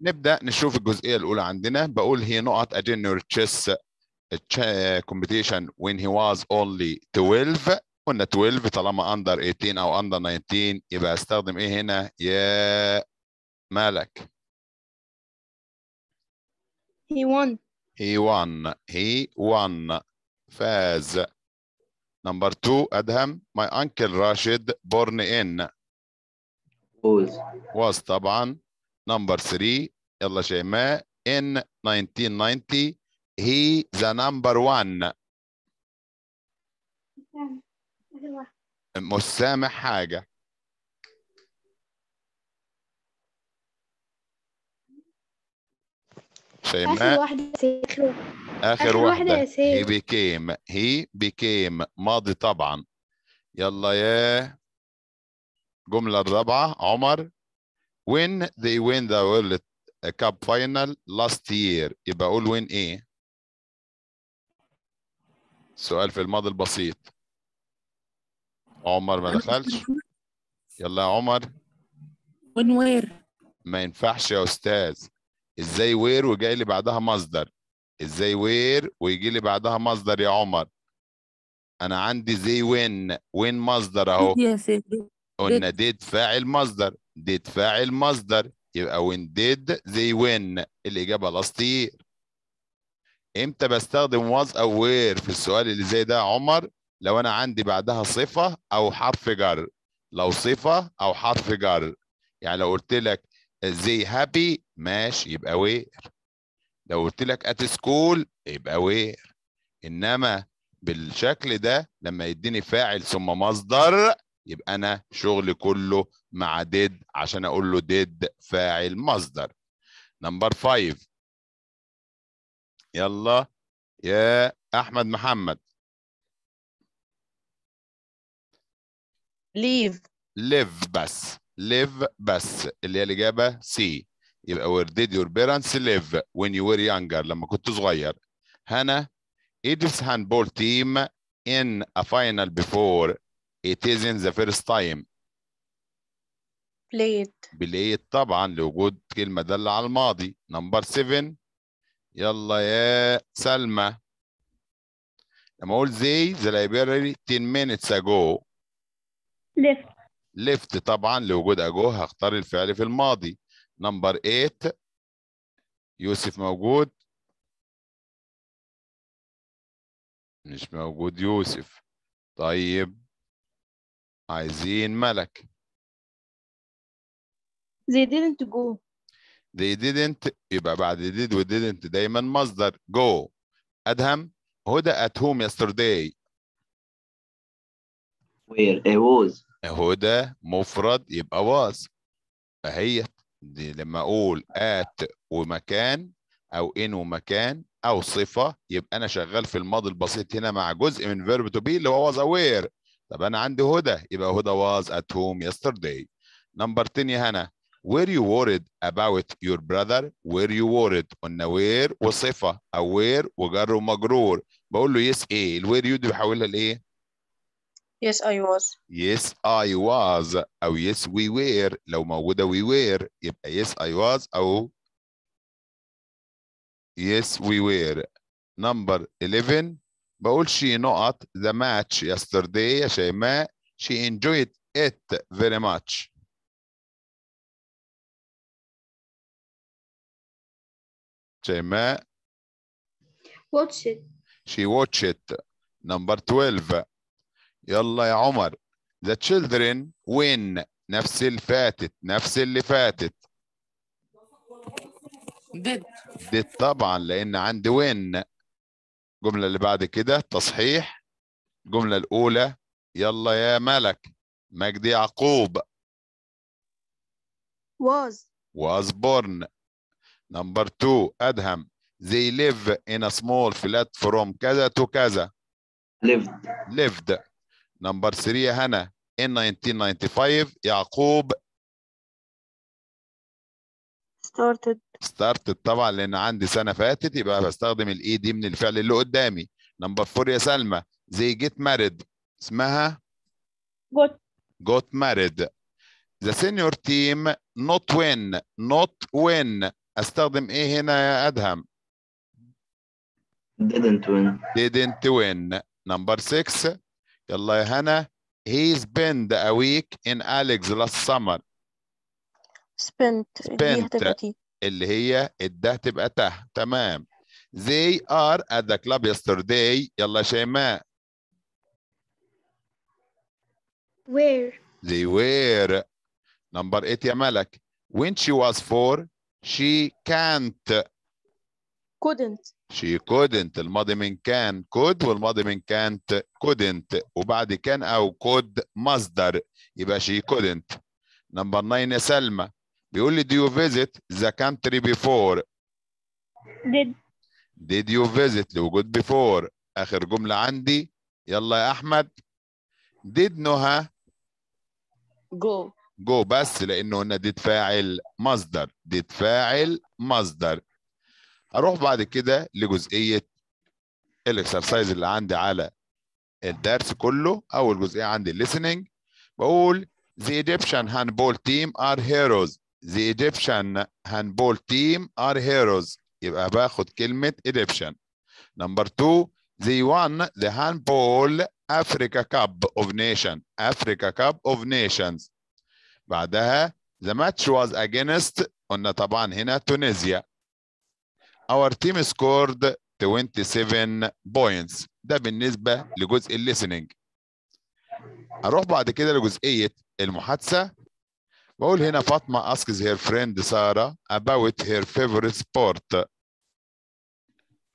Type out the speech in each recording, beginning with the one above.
نبدا نشوف الجزئيه الاولى عندنا بقول هي نقط اجينور تشيس كومبيتيشن when he was only 12 قلنا 12 طالما اندر 18 او اندر 19 يبقى استخدم ايه هنا يا مالك he won he won he won فاز نمبر 2 ادهم my uncle راشد born in was was طبعا number 3 يلا شيماء in 1990 he the number one مش سامع حاجة شيماء آخر واحدة آخر واحدة he became he became ماضي طبعا يلا يا الجملة الرابعة عمر when they win the World Cup final last year يبقى أقول وين إيه؟ سؤال في الماضي البسيط عمر ما دخلش يلا يا عمر when where ما ينفعش يا أستاذ إزاي where وجاي لي بعدها مصدر إزاي where ويجي لي بعدها مصدر يا عمر انا عندي زي وين وين مصدر اهو قلنا ديد فاعل مصدر did فاعل مصدر يبقى وين ديد زي وين الإجابة لاسطير إمتى بستخدم was aware في السؤال اللي زي ده يا عمر لو أنا عندي بعدها صفة أو حرف جر لو صفة أو حرف جر يعني لو قلت لك they happy ماشي يبقى وير لو قلت لك at school يبقى وير إنما بالشكل ده لما يديني فاعل ثم مصدر يبقى انا شغلي كله مع ديد عشان اقول له ديد فاعل مصدر نمبر 5 يلا يا احمد محمد ليف ليف بس ليف بس اللي هي الاجابه سي يبقى وير did your parents live when you were younger لما كنت صغير هنا Egypt's handball team in a final before It isn't the first time played played طبعا لوجود كلمة دالة على الماضي Number seven. يلا يا سلمى لما اقول they the library 10 minutes ago left left طبعا لوجود ago هختار الفعل في الماضي Number eight. يوسف موجود مش موجود يوسف طيب عايزين ملك they didn't go they didn't يبقى بعد did و didn't دايما مصدر go أدهم هدى at home yesterday where I was هدى مفرد يبقى was فهي دي لما أقول at ومكان أو in ومكان أو صفة يبقى أنا شغال في الماضي البسيط هنا مع جزء من verb to be اللي هو was aware طب انا عندي هدى يبقى هدى was at home yesterday نمبر 10 يا هنا were you worried about your brother were you worried قلنا where وصفه او where وجر ومجرور بقول له yes ايه where you دي بحولها لايه yes I was yes I was او yes we were لو موجوده we were يبقى yes I was او yes we were number 11 بقول شي نقط ذا ماتش yesterday يا شيماء she enjoyed it very much شيماء watch it she watched it number 12 يلا يا عمر the children win نفس اللي فاتت نفس اللي فاتت did did طبعا لان عندي win الجملة اللي بعد كده تصحيح الجملة الأولى يلا يا ملك مجدي يعقوب was was born number two أدهم they live in a small flat from كذا to كذا lived lived number three هنا in 1995 يعقوب started ستارتد طبعا لان عندي سنه فاتت يبقى بستخدم الاي e دي من الفعل اللي قدامي نمبر فور يا سلمى زي جيت مارد اسمها جوت جوت مارد ذا سينيور تيم نوت وين نوت وين استخدم ايه هنا يا ادهم didn't win didn't win نمبر 6 يلا يا هنا he spent a week in Alex last summer spent spent اللي هي الده تبقى ته تمام they are at the club yesterday يلا شيماء where they were number 8 يا ملك when she was four she can't couldn't she couldn't الماضي من كان could والماضي من كانت couldn't وبعد كان او could مصدر يبقى she couldn't number 9 يا سلمى بيقول لي do you visit the country before did did you visit لوجود before اخر جمله عندي يلا يا احمد did نهى go go بس لانه هنا did فاعل مصدر did فاعل مصدر أروح بعد كده لجزئيه الاكسرسايز اللي عندي على الدرس كله اول جزئيه عندي listening بقول the Egyptian handball team are heroes The Egyptian handball team are heroes يبقى باخد كلمة Egyptian number two they won the handball Africa Cup of Nations Africa Cup of Nations بعدها the match was against قلنا طبعا هنا تونسيا our team scored 27 points ده بالنسبة لجزء الليسننج أروح بعد كده لجزئية المحادثة بقول هنا فاطمة asks her friend سارة about her favorite sport.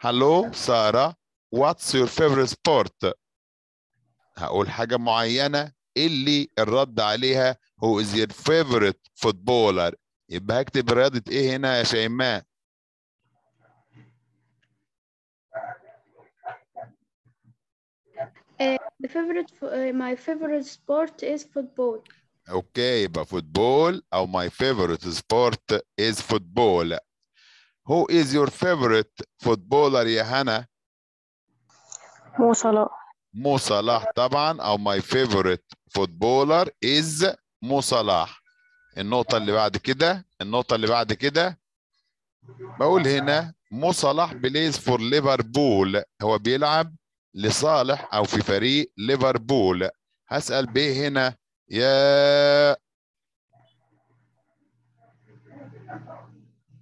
Hello سارة what's your favorite sport? هقول حاجة معينة اللي الرد عليها هو is your favorite footballer يبقى هكتب رياضة ايه هنا يا شيماء؟ Uh, the favorite, uh, my favorite sport is football. اوكي يبقى فوتبول او my favorite sport is football who is your favorite footballer يا هنا مو صلاح مو صلاح طبعا او my favorite footballer is مو صلاح النقطة اللي بعد كده النقطة اللي بعد كده بقول هنا مو صلاح بليز فور ليفربول هو بيلعب لصالح او في فريق ليفربول هسأل بيه هنا يا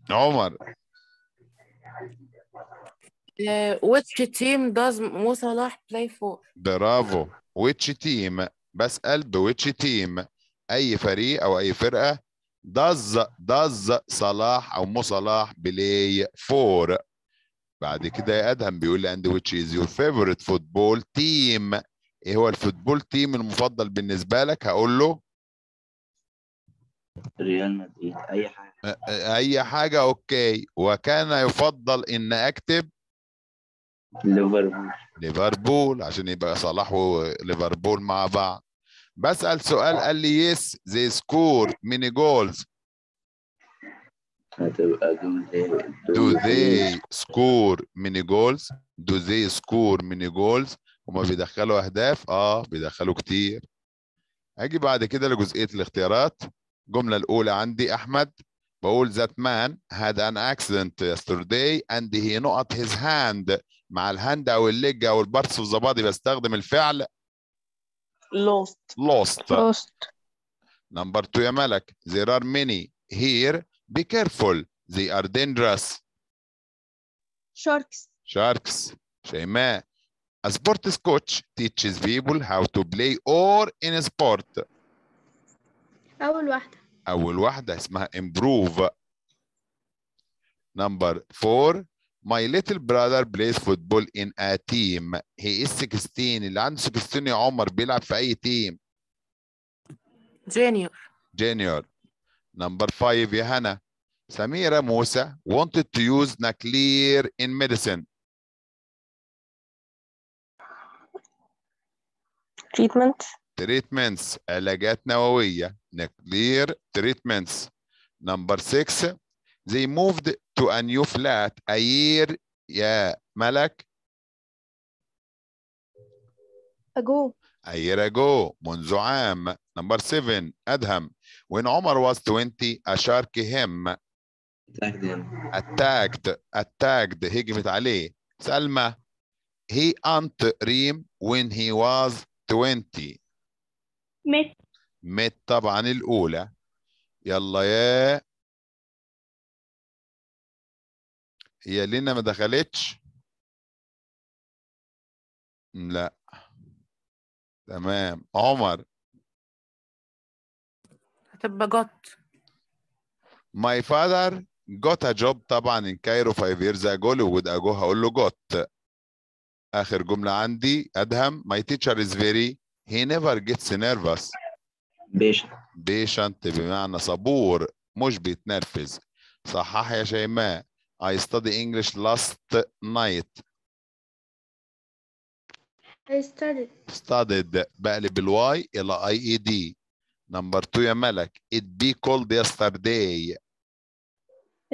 عمر Uh, which team does Mo Salah play for? برافو which team بسأل بwhich team أي فريق أو أي فرقة does does صلاح أو مو صلاح play for بعد كده يا أدهم بيقول لي and which is your favorite football team ايه هو الفوتبول تيم المفضل بالنسبه لك هقول له ريال مدريد اي حاجه اي حاجه اوكي وكان يفضل ان اكتب ليفربول ليفربول عشان يبقى صلاح وليفربول مع بعض بسال سؤال قال لي يس زي سكور ميني جولز هتبقى do they score many goals do they score many goals هما بيدخلوا اهداف اه بيدخلوا كتير اجي بعد كده لجزئيه الاختيارات الجمله الاولى عندي احمد بقول ذات مان هاد ان اكسيدنت يسترداي اند هي نقط هيز هاند مع الهاند او الليج او البارتس اوف ذا بادي بستخدم الفعل lost lost لوست نمبر 2 يا ملك there are many here be careful they are dangerous sharks sharks شيماء A sports coach teaches people how to play or in sport. أول واحدة. أول واحدة اسمها improve. Number four. My little brother plays football in a team. He is 16. اللي عنده 16 يا عمر بيلعب في أي تيم؟ Junior. Junior. Number five يا هنا. Samira Musa wanted to use Naclear in medicine. treatment treatments علاجات نووية nuclear treatments number six they moved to a new flat a year يا ملك ago a year ago منذ عام number seven أدهم when Omar was 20 a shark him attacked attacked هجمت عليه سلمى he aunt Reem when he was 20 مت مت طبعا الأولى يلا يا هي لينا ما دخلتش لا تمام عمر هتبقى جوت My father got a job طبعا in Cairo five years ago لو would ago هقول له جوت اخر جمله عندي ادهم my teacher is very he never gets nervous patient patient بمعنى صبور مش بيتنرفز صحح يا شيماء I study English last night I studied studied بقلب الواي الى اي اي دي نمبر 2 يا ملك it be cold yesterday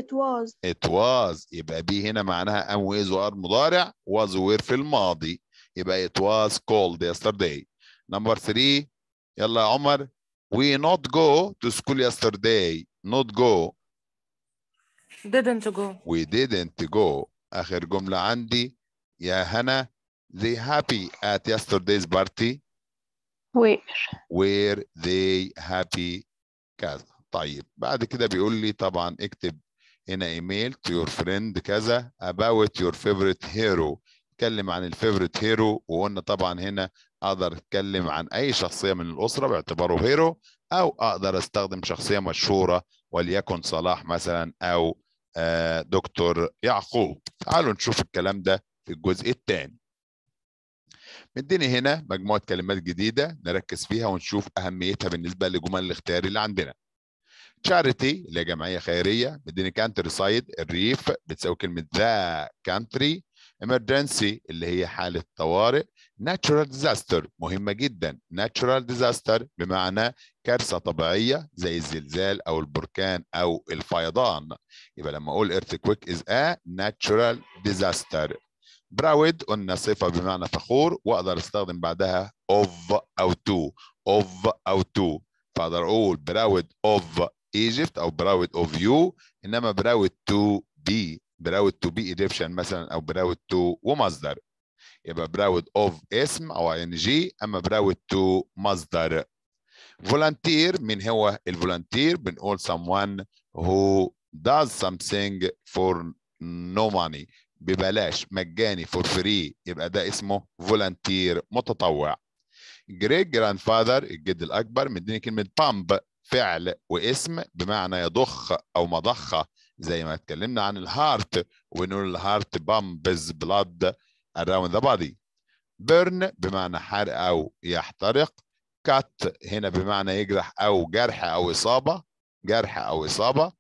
it was it was يبقى بي هنا معناها am is وار مضارع was were في الماضي يبقى it was cold yesterday number 3 يلا يا عمر we not go to school yesterday not go didn't go we didn't go اخر جمله عندي يا هنا they happy at yesterday's party where were they happy كذا طيب بعد كده بيقول لي طبعا اكتب in a email to your friend كذا about your favorite hero اتكلم عن الفيفوريت هيرو وقلنا طبعا هنا اقدر اتكلم عن اي شخصيه من الاسره باعتباره هيرو او اقدر استخدم شخصيه مشهوره وليكن صلاح مثلا او آه، دكتور يعقوب تعالوا نشوف الكلام ده في الجزء الثاني مديني هنا مجموعه كلمات جديده نركز فيها ونشوف اهميتها بالنسبه لجمل الاختيار اللي عندنا تشاريتي اللي هي جمعيه خيريه مديني كانتري سايد الريف بتساوي كلمه ذا كانتري emergency اللي هي حالة طوارئ natural disaster مهمة جدا natural disaster بمعنى كارثة طبيعية زي الزلزال أو البركان أو الفيضان يبقى لما أقول earthquake is a natural disaster براود قلنا صفة بمعنى فخور وأقدر أستخدم بعدها of أو to of أو to فأقدر أقول براود of ايجيبت او براود اوف يو انما براود تو بي براود تو بي ايجيبشن مثلا او براود تو ومصدر يبقى براود اوف اسم او ان جي اما براود تو مصدر فولنتير من هو الفولنتير بنقول someone who does something for no money ببلاش مجاني for free يبقى ده اسمه فولنتير متطوع great grandfather الجد الاكبر مديني كلمه بامب فعل واسم بمعنى يضخ او مضخه زي ما اتكلمنا عن الهارت ونقول الهارت بامبز بلاد اراوند ذا بادي بيرن بمعنى حرق او يحترق كات هنا بمعنى يجرح او جرح او اصابه جرح او اصابه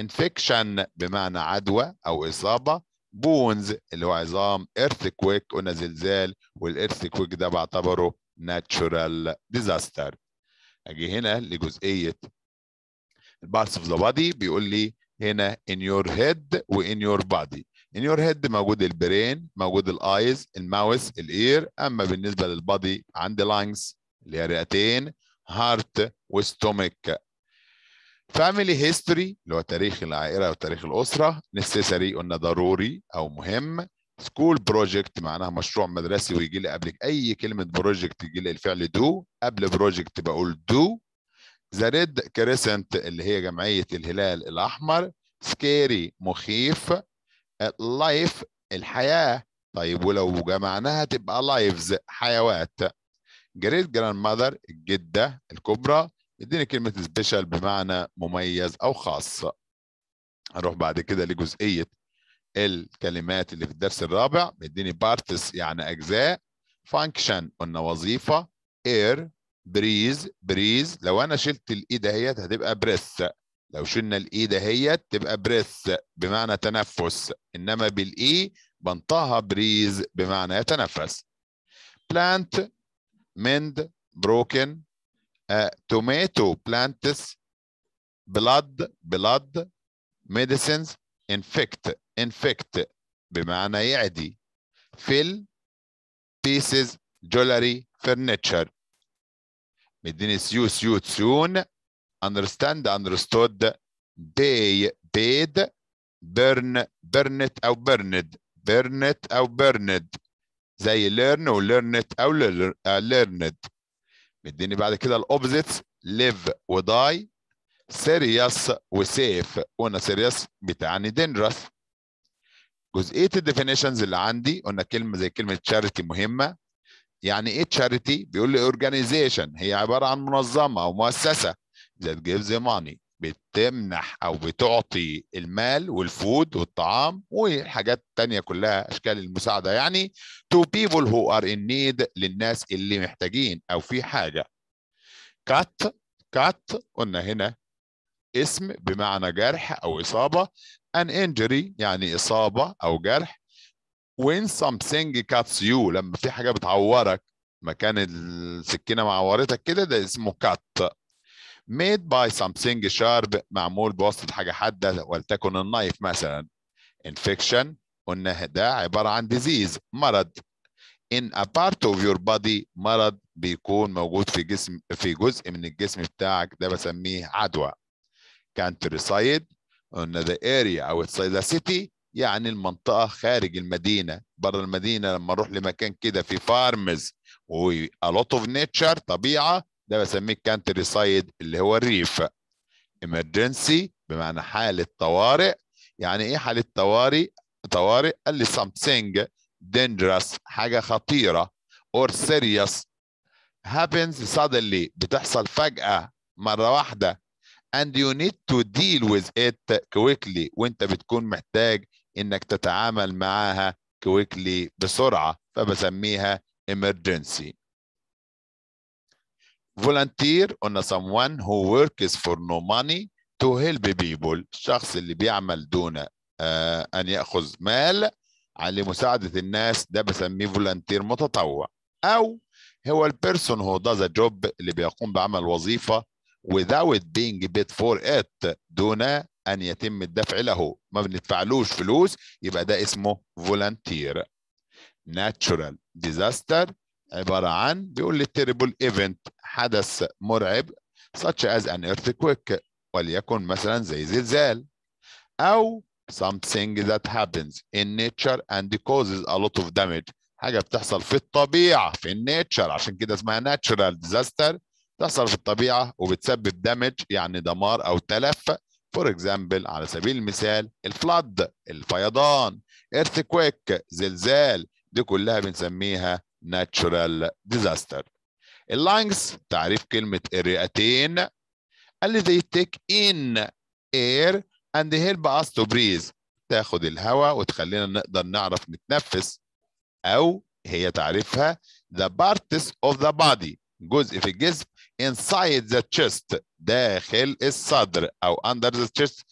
انفكشن بمعنى عدوى او اصابه بونز اللي هو عظام ايرثكويك قلنا زلزال والايرثكويك ده بعتبره ناتشورال ديزاستر اجي هنا لجزئيه البارتس اوف ذا بادي بيقول لي هنا in your head وان your body in your head موجود البرين موجود الايز الماوس الاير اما بالنسبه للبادي عندي لانجز اللي هي رئتين هارت وستومك فاميلي هيستوري اللي هو تاريخ العائله وتاريخ الاسره نسيسري قلنا ضروري او مهم سكول بروجكت معناها مشروع مدرسي ويجي لي قبل اي كلمه بروجكت يجي لي الفعل دو قبل بروجكت بقول دو ذا ريد كريسنت اللي هي جمعيه الهلال الاحمر سكيري مخيف لايف الحياه طيب ولو جمعناها تبقى لايفز حيوات جريت جراند ماذر الجده الكبرى اديني كلمه سبيشال بمعنى مميز او خاص اروح بعد كده لجزئيه الكلمات اللي في الدرس الرابع مديني بارتس يعني اجزاء فانكشن قلنا وظيفه اير بريز بريز لو انا شلت الاي دهيت هتبقى بريس لو شلنا الاي دهيت تبقى بريس بمعنى تنفس انما بالاي بنطها بريز بمعنى يتنفس بلانت مند بروكن توماتو بلانتس بلاد بلاد ميديسينز انفكت infect بمعنى يعدي في ال pieces jewelry furniture مديني سيو سيو تسون understand understood they paid burn it او burned burned او burned زي learn و learned او learned مديني بعد كده الاوبزيتس live و die serious و safe وانا serious بتعني dangerous جزئيه الديفينيشنز اللي عندي قلنا كلمه زي كلمه تشاريتي مهمه يعني ايه تشاريتي بيقول لي اورجانيزيشن هي عباره عن منظمه او مؤسسه that gives money بتمنح او بتعطي المال والفود والطعام وحاجات تانية كلها اشكال المساعده يعني to people who are in need للناس اللي محتاجين او في حاجه كات كات قلنا هنا اسم بمعنى جرح أو إصابة an injury يعني إصابة أو جرح when something cuts you لما في حاجة بتعورك مكان السكينة معورتك كده ده اسمه cut made by something sharp معمول بواسطة حاجة حادة ولتكن النايف مثلا infection قلنا ده عبارة عن disease مرض in a part of your body مرض بيكون موجود في جسم في جزء من الجسم بتاعك ده بسميه عدوى countryside the area outside the city يعني المنطقة خارج المدينة بره المدينة لما أروح لمكان كده في فارمز و a lot of nature طبيعة ده بسميه countryside اللي هو الريف emergency بمعنى حالة طوارئ يعني إيه حالة طوارئ طوارئ قال لي something dangerous حاجة خطيرة or serious happens suddenly بتحصل فجأة مرة واحدة and you need to deal with it quickly وانت بتكون محتاج انك تتعامل معاها quickly بسرعة فبسميها emergency volunteer on someone who works for no money to help people الشخص اللي بيعمل دون آه ان ياخذ مال لمساعده الناس ده بسميه volunteer متطوع او هو البيرسون هو ذا جوب اللي بيقوم بعمل وظيفه without being paid for it دون أن يتم الدفع له ما بندفعلوش فلوس يبقى ده اسمه volunteer natural disaster عبارة عن بيقول لي terrible event حدث مرعب such as an earthquake وليكن مثلا زي زلزال أو something that happens in nature and causes a lot of damage حاجة بتحصل في الطبيعة في النيتشر عشان كده اسمها natural disaster تحصل في الطبيعة وبتسبب دمج يعني دمار أو تلف فور اكزامبل على سبيل المثال الفلد الفيضان ايرثكويك زلزال دي كلها بنسميها ناتشورال ديزاستر اللانجز تعريف كلمة الرئتين اللي they take in air and help us to breathe تاخد الهواء وتخلينا نقدر نعرف نتنفس أو هي تعريفها the parts of the body جزء في الجسم inside the chest داخل الصدر أو under the chest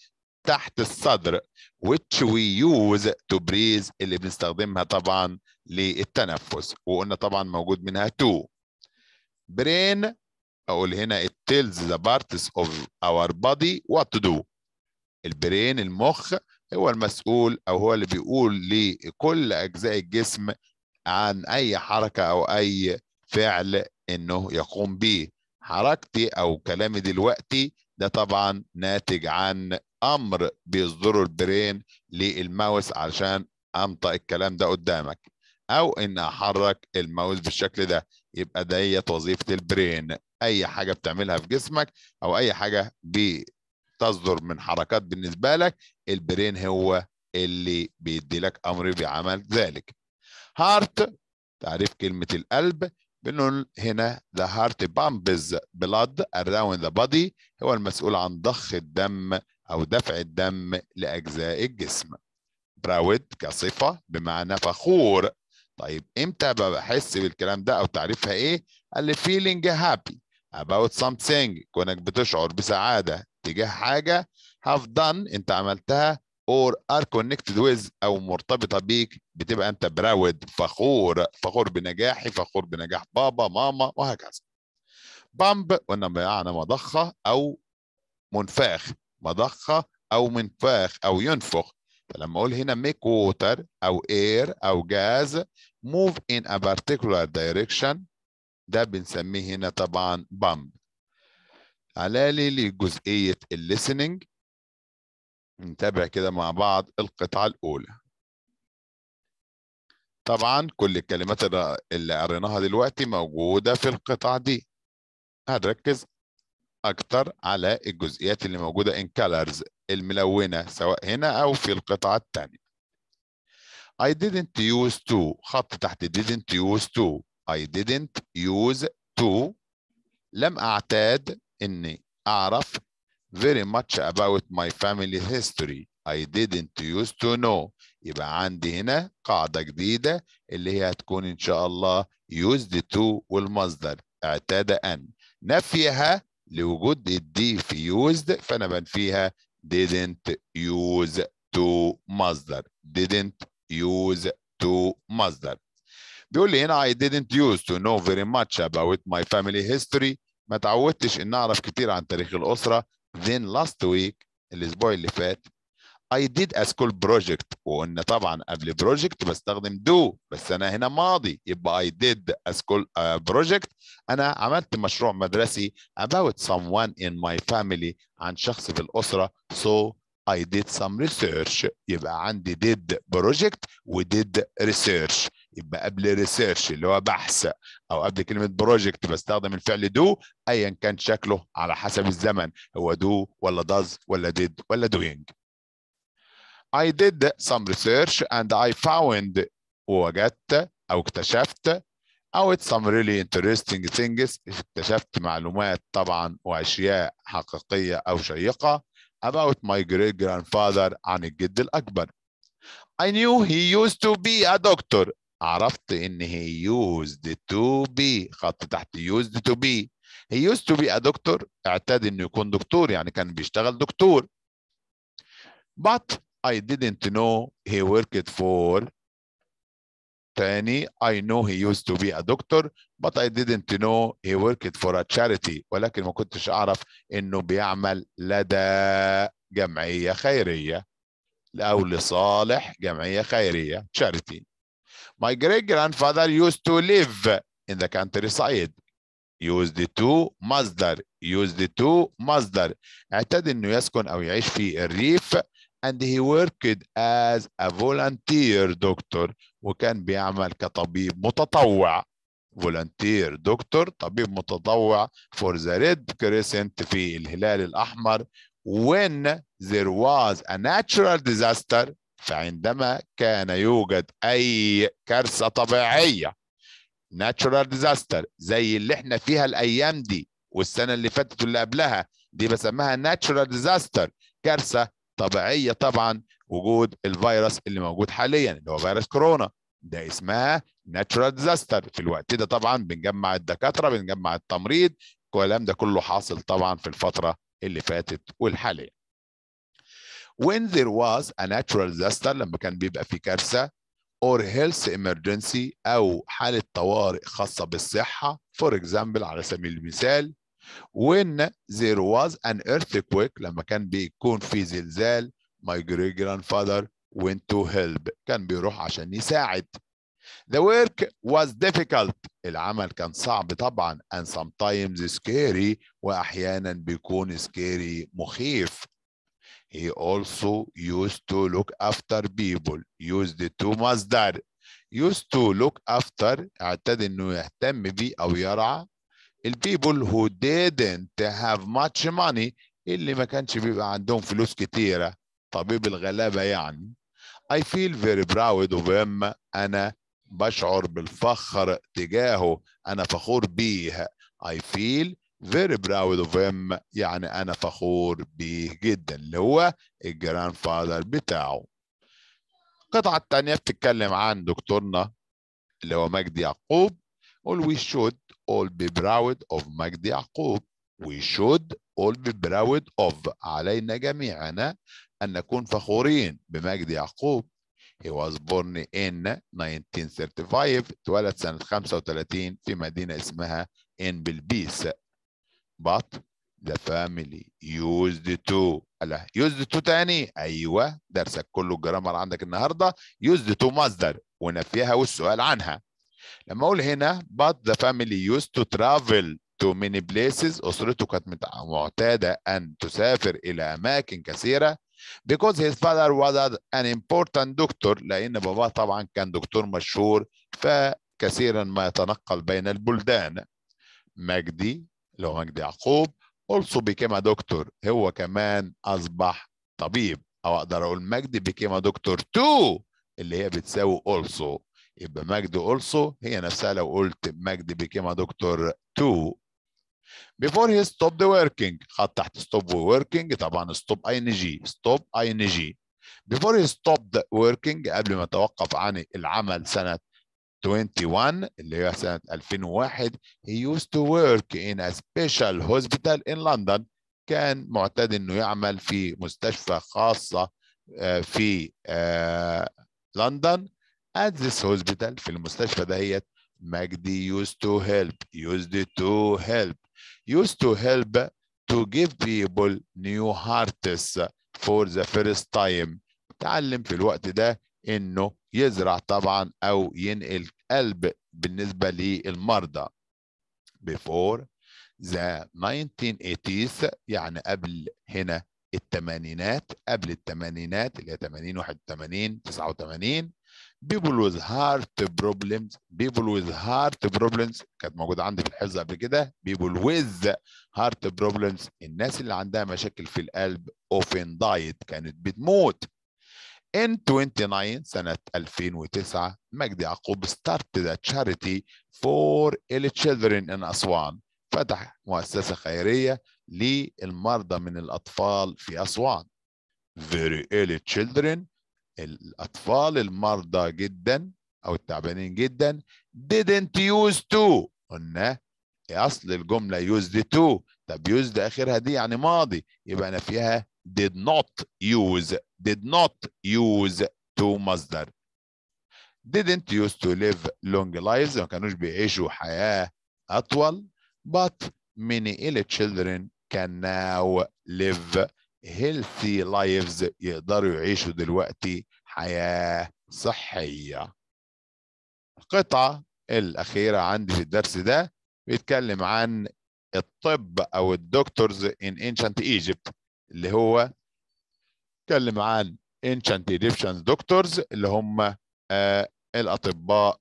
تحت الصدر which we use to breathe اللي بنستخدمها طبعا للتنفس وقلنا طبعا موجود منها two brain أقول هنا it tells the parts of our body what to do البرين المخ هو المسؤول أو هو اللي بيقول لكل أجزاء الجسم عن أي حركة أو أي فعل إنه يقوم به حركتي او كلامي دلوقتي ده طبعا ناتج عن امر بيصدره البرين للماوس علشان انطق الكلام ده قدامك او ان احرك الماوس بالشكل ده يبقى ديت وظيفه البرين اي حاجه بتعملها في جسمك او اي حاجه بتصدر من حركات بالنسبه لك البرين هو اللي بيدي لك امر بعمل ذلك هارت تعريف كلمه القلب بنقول هنا the heart pumps blood around the body هو المسؤول عن ضخ الدم أو دفع الدم لأجزاء الجسم proud كصفة بمعنى فخور طيب إمتى بحس بالكلام ده أو تعريفها إيه؟ قال لي feeling happy about something كونك بتشعر بسعادة تجاه حاجة have done أنت عملتها or are connected with او مرتبطه بيك بتبقى انت براود فخور فخور بنجاحي فخور بنجاح بابا ماما وهكذا بامب قلنا بمعنى مضخه او منفاخ مضخه او منفاخ او ينفخ فلما اقول هنا ميك ووتر او اير او جاز موف ان ا particular دايركشن ده بنسميه هنا طبعا بامب علالي لجزئيه الليسننج نتابع كده مع بعض القطعة الأولى طبعا كل الكلمات اللي قريناها دلوقتي موجودة في القطعة دي هنركز أكتر على الجزئيات اللي موجودة in colors الملونة سواء هنا أو في القطعة التانية I didn't use to خط تحت didn't use to I didn't use to لم أعتاد إني أعرف very much about my family history I didn't used to know يبقى عندي هنا قاعدة جديدة اللي هي هتكون إن شاء الله used to والمصدر اعتاد أن نفيها لوجود الدي في used فأنا بنفيها didn't use to مصدر didn't use to مصدر بيقول لي هنا I didn't use to know very much about my family history ما تعودتش ان اعرف كتير عن تاريخ الاسره then last week الاسبوع اللي فات I did a school project وقلنا طبعا قبل project بستخدم do بس انا هنا ماضي يبقى I did a school uh, project انا عملت مشروع مدرسي about someone in my family عن شخص في الاسره so I did some research يبقى عندي did project و did research يبقى قبل ريسيرش اللي هو بحث او قبل كلمه بروجكت بستخدم الفعل دو ايا كان شكله على حسب الزمن هو دو ولا داز ولا ديد ولا دوينج I did some research and I found ووجدت او اكتشفت او some really interesting things اكتشفت معلومات طبعا واشياء حقيقيه او شيقه about my great grandfather عن الجد الاكبر I knew he used to be a doctor عرفت ان he used to be خط تحت used to be he used to be a doctor اعتاد انه يكون دكتور يعني كان بيشتغل دكتور but I didn't know he worked for تاني I know he used to be a doctor but I didn't know he worked for a charity ولكن ما كنتش أعرف إنه بيعمل لدى جمعية خيرية أو لصالح جمعية خيرية charity My great grandfather used to live in the countryside. Use the to مصدر use the to مصدر اعتاد انه يسكن او يعيش في الريف and he worked as a volunteer doctor وكان بيعمل كطبيب متطوع volunteer doctor طبيب متطوع for the Red Crescent في الهلال الأحمر when there was a natural disaster فعندما كان يوجد أي كارثة طبيعية ناتشورال ديزاستر زي اللي احنا فيها الأيام دي والسنة اللي فاتت واللي قبلها دي بسمها ناتشورال ديزاستر كارثة طبيعية طبعا وجود الفيروس اللي موجود حاليا اللي هو فيروس كورونا ده اسمها ناتشورال ديزاستر في الوقت ده طبعا بنجمع الدكاترة بنجمع التمريض الكلام ده كله حاصل طبعا في الفترة اللي فاتت والحالية when there was a natural disaster لما كان بيبقى في كارثة or health emergency أو حالة طوارئ خاصة بالصحة for example على سبيل المثال when there was an earthquake لما كان بيكون في زلزال my great grandfather went to help كان بيروح عشان يساعد the work was difficult العمل كان صعب طبعا and sometimes scary وأحيانا بيكون scary مخيف He also used to look after people. Used to مصدر. Used to look after اعتاد انه يهتم بي او يرعى البيبول who didn't have much money اللي ما كانش بيبقى عندهم فلوس كتيرة طبيب الغلابة يعني I feel very proud of him أنا بشعر بالفخر تجاهه أنا فخور بيه I feel فيري براود اوف هيم يعني انا فخور بيه جدا اللي هو الجراند فادر بتاعه القطعه الثانيه بتتكلم عن دكتورنا اللي هو مجدي يعقوب قول وي should all be proud of مجدي يعقوب وي should all be proud of علينا جميعنا أن نكون فخورين بمجدي يعقوب He was born in 1935 اتولد سنة 35 في مدينة اسمها بلبيس but the family used to قالها used to تاني ايوه درسك كله الجرامر عندك النهارده used to مصدر ونفيها والسؤال عنها لما اقول هنا but the family used to travel to many places اسرته كانت معتاده ان تسافر الى اماكن كثيره because his father was an important doctor لان باباه طبعا كان دكتور مشهور فكثيرا ما يتنقل بين البلدان مجدي اللي هو مجدي يعقوب also became a doctor هو كمان أصبح طبيب أو أقدر أقول مجدي became a doctor too اللي هي بتساوي also يبقى مجدي also هي نفسها لو قلت مجدي became a doctor too before he stopped working خط تحت stop working طبعا stop ing stop ing before he stopped working قبل ما توقف عن العمل سنة 21 اللي هي سنة 2001 he used to work in a special hospital in London كان معتاد انه يعمل في مستشفى خاصة في لندن at this hospital في المستشفى دهيت مجدي used to help used to help used to help to give people new hearts for the first time تعلم في الوقت ده انه يزرع طبعا او ينقل قلب بالنسبه للمرضى before the 1980s يعني قبل هنا الثمانينات قبل الثمانينات اللي هي 80 81 89 people with heart problems people with heart problems كانت موجوده عندي في الحفظ قبل كده people with heart problems الناس اللي عندها مشاكل في القلب often died كانت بتموت In 29 سنة 2009 مجدي يعقوب started a charity for ill children in أسوان فتح مؤسسة خيرية للمرضى من الأطفال في أسوان very ill children الأطفال المرضى جدا أو التعبانين جدا didn't use to قلنا أصل الجملة used to طب used آخرها دي يعني ماضي يبقى أنا فيها did not use did not use to مصدر didn't used to live long lives ما كانوش بيعيشوا حياة أطول but many ill children can now live healthy lives يقدروا يعيشوا دلوقتي حياة صحية القطعة الأخيرة عندي في الدرس ده بيتكلم عن الطب أو الدكتورز in ancient Egypt اللي هو تكلم عن ancient Egyptian doctors اللي هم آه الأطباء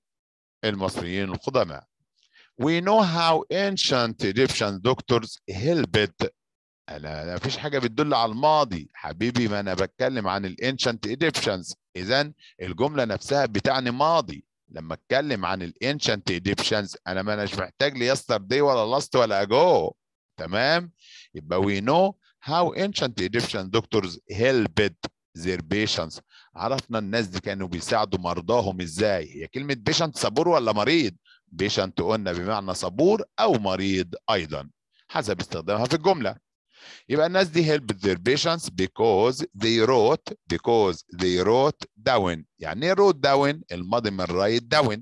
المصريين القدماء. We know how ancient Egyptian doctors helped أنا ما فيش حاجة بتدل على الماضي حبيبي ما أنا بتكلم عن الانشنت Egyptians إذا الجملة نفسها بتعني ماضي لما اتكلم عن الانشنت Egyptians أنا ما مش محتاج لي دي ولا last ولا اجو تمام يبقى we know How ancient Egyptian doctors helped their patients عرفنا الناس دي كانوا بيساعدوا مرضاهم ازاي هي كلمة patient صبور ولا مريض patient قلنا بمعنى صبور أو مريض أيضا حسب استخدامها في الجملة يبقى الناس دي helped their patients because they wrote because they wrote down يعني ايه wrote down الماضي من write down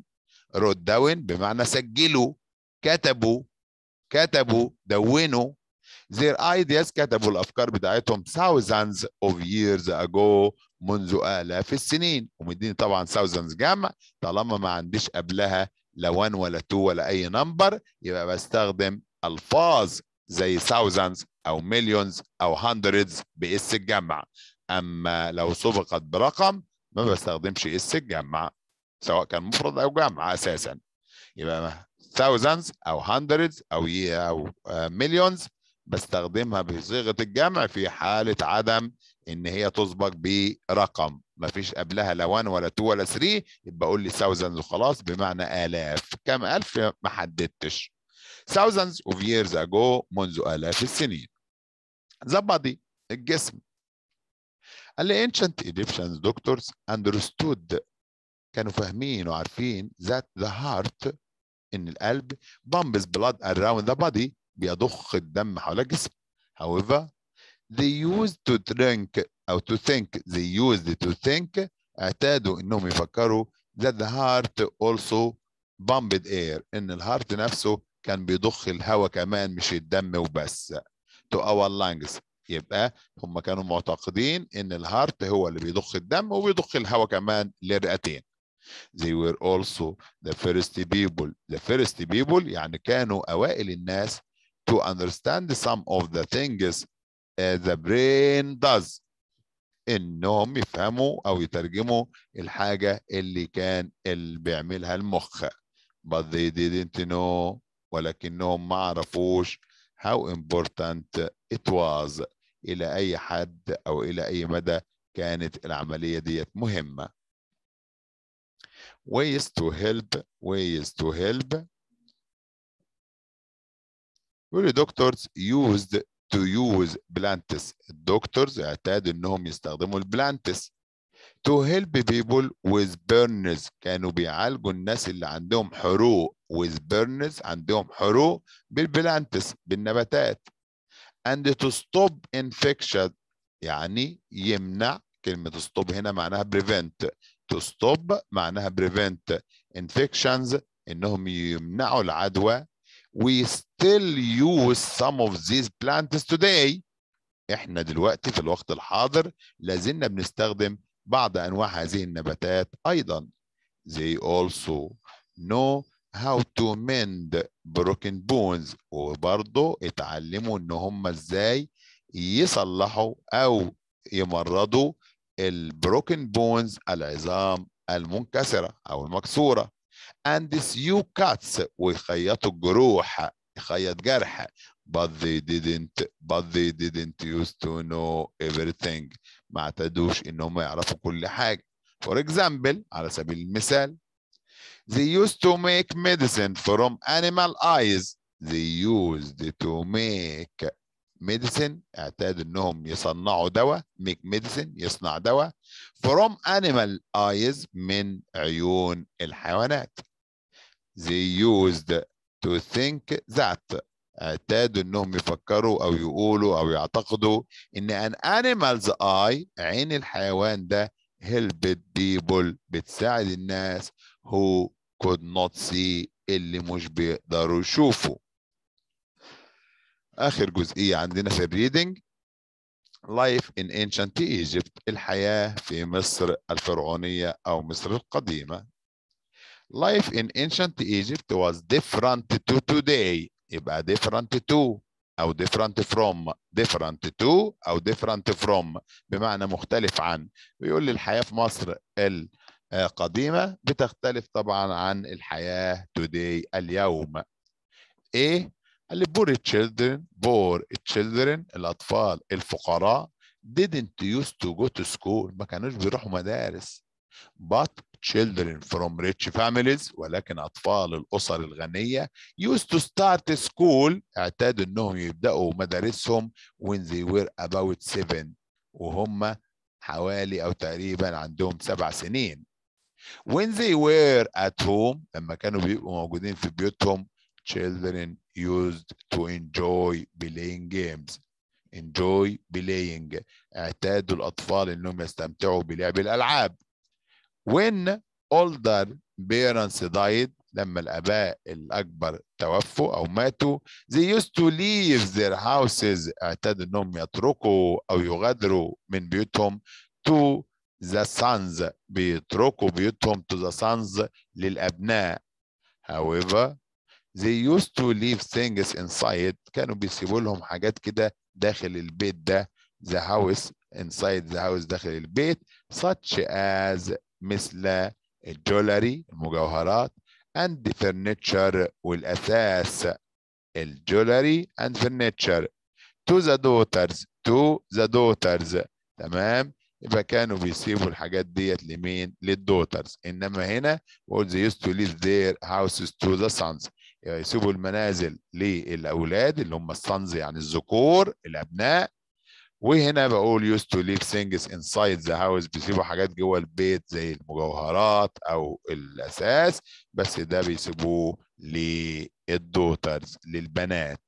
wrote down بمعنى سجلوا كتبوا كتبوا دونوا Their ideas كتبوا الأفكار بتاعتهم thousands of years ago منذ آلاف السنين ومديني طبعا thousands جمع طالما ما عنديش قبلها لا 1 ولا 2 ولا أي نمبر يبقى بستخدم ألفاظ زي thousands أو millions أو hundreds بإس الجمع أما لو سبقت برقم ما بستخدمش إس الجمع سواء كان مفرد أو جمع أساسا يبقى thousands أو hundreds أو أو آه، millions بستخدمها بصيغه الجمع في حاله عدم ان هي تسبق برقم ما فيش قبلها لا 1 ولا 2 ولا 3 يبقى اقول لي thousands وخلاص بمعنى الاف كم الف ما حددتش thousands of years ago منذ الاف السنين ظبط دي الجسم قال لي ancient Egyptians doctors understood كانوا فاهمين وعارفين that the heart ان القلب pumps blood around the body بيضخ الدم حول الجسم however they used to drink or to think they used to think اعتادوا إنهم يفكروا that the heart also pumped air إن الهارت نفسه كان بيضخ الهواء كمان مش الدم وبس to our lungs يبقى هم كانوا معتقدين ان الهارت هو اللي بيضخ الدم وبيضخ الهواء كمان للرئتين they were also the first people the first people يعني كانوا اوائل الناس to understand some of the things the brain does انهم يفهموا او يترجموا الحاجه اللي كان اللي بيعملها المخ but they didn't know ولكنهم ما عرفوش how important it was الى اي حد او الى اي مدى كانت العمليه ديت مهمه ways to help ways to help يقول doctors used to use plantis الدكتورز اعتادوا انهم يستخدموا البلانتس to help people with burns كانوا بيعالجوا الناس اللي عندهم حروق with burns عندهم حروق بالبلانتس بالنباتات and to stop infection يعني يمنع كلمة stop هنا معناها prevent to stop معناها prevent infections انهم يمنعوا العدوى we still use some of these plants today احنا دلوقتي في الوقت الحاضر لازلنا بنستخدم بعض انواع هذه النباتات ايضا they also know how to mend broken bones وبرضو اتعلموا ان هم ازاي يصلحوا او يمرضوا البروكن بونز العظام المنكسره او المكسوره and sew cuts ويخيطوا الجروح يخيط جرح but they didn't but they didn't used to know everything ما اعتادوش انهم يعرفوا كل حاجه for example على سبيل المثال they used to make medicine from animal eyes they used to make medicine اعتادوا انهم يصنعوا دواء make medicine يصنع دواء from animal eyes من عيون الحيوانات they used to think that اعتادوا انهم يفكروا او يقولوا او يعتقدوا ان an animal's eye عين الحيوان ده helped people بتساعد الناس who could not see اللي مش بيقدروا يشوفوا اخر جزئيه عندنا في الريدنج Life in Ancient Egypt الحياة في مصر الفرعونية أو مصر القديمة Life in ancient Egypt was different to today. يبقى different to أو different from different to أو different from بمعنى مختلف عن بيقول لي الحياة في مصر القديمة بتختلف طبعا عن الحياة today اليوم إيه؟ قال لي poor children poor children الأطفال الفقراء didn't used to go to school ما كانوش بيروحوا مدارس but children from rich families ولكن أطفال الأسر الغنية used to start school اعتادوا أنهم يبدأوا مدارسهم when they were about seven وهم حوالي أو تقريبا عندهم سبع سنين when they were at home لما كانوا بيبقوا موجودين في بيوتهم children used to enjoy playing games enjoy playing اعتادوا الأطفال أنهم يستمتعوا بلعب الألعاب when older parents died لما الآباء الأكبر توفوا أو ماتوا they used to leave their houses اعتادوا أنهم يتركوا أو يغادروا من بيوتهم to the sons بيتركوا بيوتهم to the sons للأبناء however they used to leave things inside كانوا بيسيبوا لهم حاجات كده داخل البيت ده the house inside the house داخل البيت such as مثل الجولري المجوهرات and the furniture والأثاث الجولري and furniture to the daughters to the daughters تمام يبقى كانوا بيسيبوا الحاجات ديت لمين للدوترز انما هنا بقول they used to leave their houses to the sons يسيبوا المنازل للاولاد اللي هم الصنز يعني الذكور الابناء وهنا بقول used to leave things inside the house بيسيبوا حاجات جوه البيت زي المجوهرات او الاساس بس ده بيسيبوه للدوترز للبنات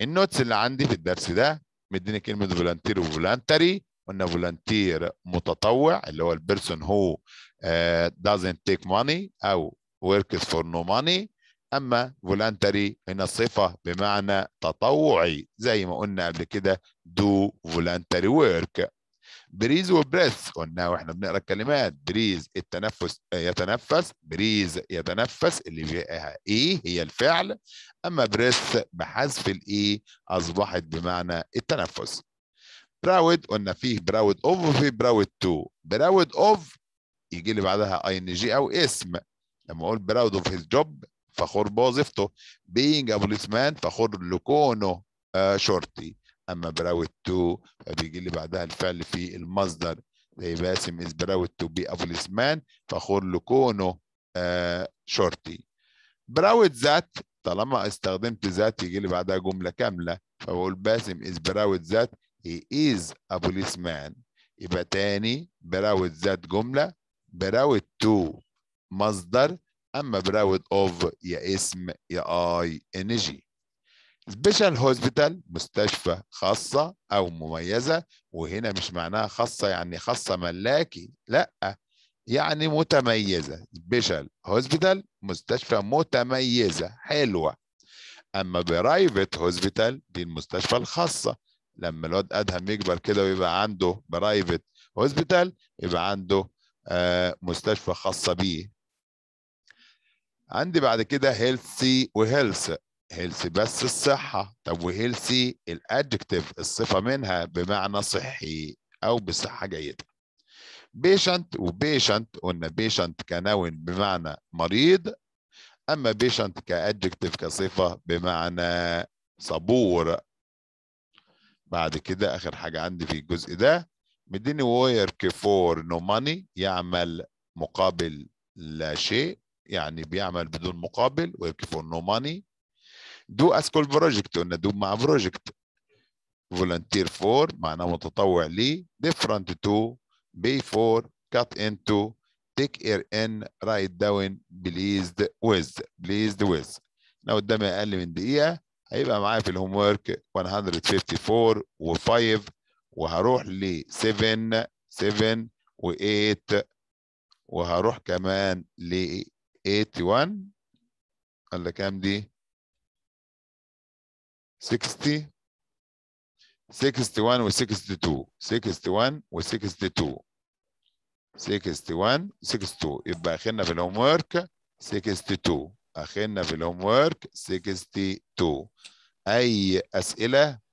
النوتس اللي عندي في الدرس ده مديني كلمه فولنتير وفولنتري قلنا فولنتير متطوع اللي هو البيرسون هو آه، doesn't take money او works for no money أما فولانتري هنا صفة بمعنى تطوعي زي ما قلنا قبل كده دو فولانتري ورك بريز وبريث قلنا واحنا بنقرا الكلمات بريز التنفس يتنفس بريز يتنفس اللي فيها ايه هي الفعل اما بريث بحذف الاي e اصبحت بمعنى التنفس براود قلنا فيه براود اوف وفيه براود تو براود اوف يجي لي بعدها اي ان جي او اسم لما اقول براود اوف هيز جوب فخور بوظيفته being a policeman فخور لكونه آه، شرطي اما براوت تو فبيجي لي بعدها الفعل في المصدر زي إيه، باسم از براوت تو بي policeman فخور لكونه آه شرطي براوت ذات طالما استخدمت ذات يجي لي بعدها جمله كامله فبقول باسم از براوت ذات هي از policeman يبقى تاني براوت ذات جمله براوت تو مصدر اما براود اوف يا اسم يا اي ان جي سبيشال هوسبيتال مستشفى خاصة أو مميزة وهنا مش معناها خاصة يعني خاصة ملاكي لأ يعني متميزة سبيشال هوسبيتال مستشفى متميزة حلوة أما برايفت هوسبيتال دي المستشفى الخاصة لما الواد أدهم يكبر كده ويبقى عنده برايفت هوسبيتال يبقى عنده آه، مستشفى خاصة بيه عندي بعد كده هيلثي وهيلث هيلثي بس الصحة طب وهيلثي الادجكتيف الصفة منها بمعنى صحي أو بصحة جيدة بيشنت وبيشنت قلنا بيشنت كنون بمعنى مريض أما بيشنت كادجكتيف كصفة بمعنى صبور بعد كده آخر حاجة عندي في الجزء ده مديني وير كفور نو ماني يعمل مقابل لا شيء يعني بيعمل بدون مقابل ويبكي فور نو ماني دو اسكول بروجكت قلنا دو مع بروجكت فولنتير فور معناه متطوع لي تو بي فور كات ان تو تيك اير ان رايت داون بليزد ويز بليزد ويز انا قدامي اقل من دقيقه هيبقى معايا في الهوم ورك 154 و5 وهروح ل 7 7 و8 وهروح كمان ل 81 قال لك كام دي 60 61 و 62 61 و 62 61 62 يبقى اخرنا في الهوم ورك 62 اخرنا في الهوم ورك 62 اي اسئله